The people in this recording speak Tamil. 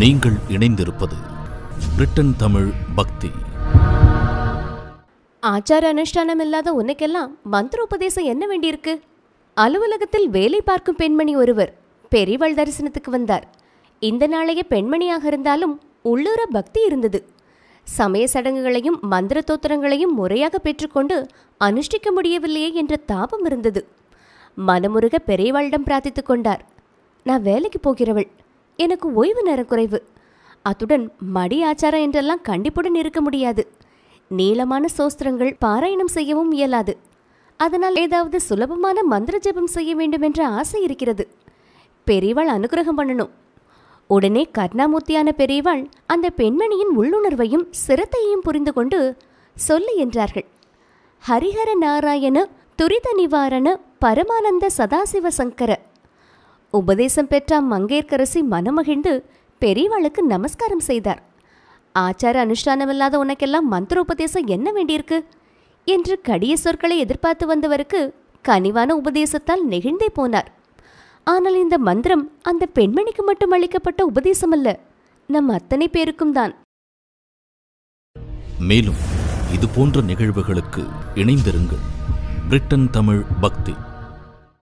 நீங்கள் இணைந்திருப்பது பிரிட்டன் தமிழ் பக்தி ஆச்சார அனுஷ்டானம் இல்லாத உனக்கெல்லாம் உபதேசம் என்ன வேண்டியிருக்கு அலுவலகத்தில் வேலை பார்க்கும் பெண்மணி ஒருவர் பெரியவள் தரிசனத்துக்கு வந்தார் இந்த நாளைய பெண்மணியாக இருந்தாலும் உள்ளூர பக்தி இருந்தது சமய சடங்குகளையும் மந்திர தோத்திரங்களையும் முறையாக பெற்றுக்கொண்டு அனுஷ்டிக்க முடியவில்லையே என்ற தாபம் இருந்தது மனமுருக பெரியவாளிடம் பிரார்த்தித்துக் கொண்டார் நான் வேலைக்கு போகிறவள் எனக்கு ஓய்வு நேரம் குறைவு அத்துடன் மடி ஆச்சாரம் என்றெல்லாம் கண்டிப்புடன் இருக்க முடியாது நீளமான சோஸ்திரங்கள் பாராயணம் செய்யவும் இயலாது அதனால் ஏதாவது சுலபமான மந்திர ஜபம் செய்ய வேண்டும் என்ற ஆசை இருக்கிறது பெரியவாள் அனுகிரகம் பண்ணணும் உடனே கர்ணாமூர்த்தியான பெரியவாள் அந்த பெண்மணியின் உள்ளுணர்வையும் சிரத்தையும் புரிந்து கொண்டு சொல்லு என்றார்கள் ஹரிஹர நாராயண துரித நிவாரண பரமானந்த சதாசிவ சங்கர உபதேசம் பெற்ற மங்கையர்க்கரசி மனமகிழ்ந்து பெரியவாளுக்கு நமஸ்காரம் செய்தார் ஆச்சார அனுஷ்டானம் இல்லாத உனக்கெல்லாம் மந்திர உபதேசம் என்ன வேண்டியிருக்கு என்று கடிய சொற்களை எதிர்பார்த்து வந்தவருக்கு கனிவான உபதேசத்தால் நெகிழ்ந்தே போனார் ஆனால் இந்த மந்திரம் அந்த பெண்மணிக்கு மட்டும் அளிக்கப்பட்ட உபதேசம் அல்ல நம் அத்தனை பேருக்கும் தான் மேலும் இது போன்ற நிகழ்வுகளுக்கு இணைந்திருங்கள் பிரிட்டன் தமிழ் பக்தி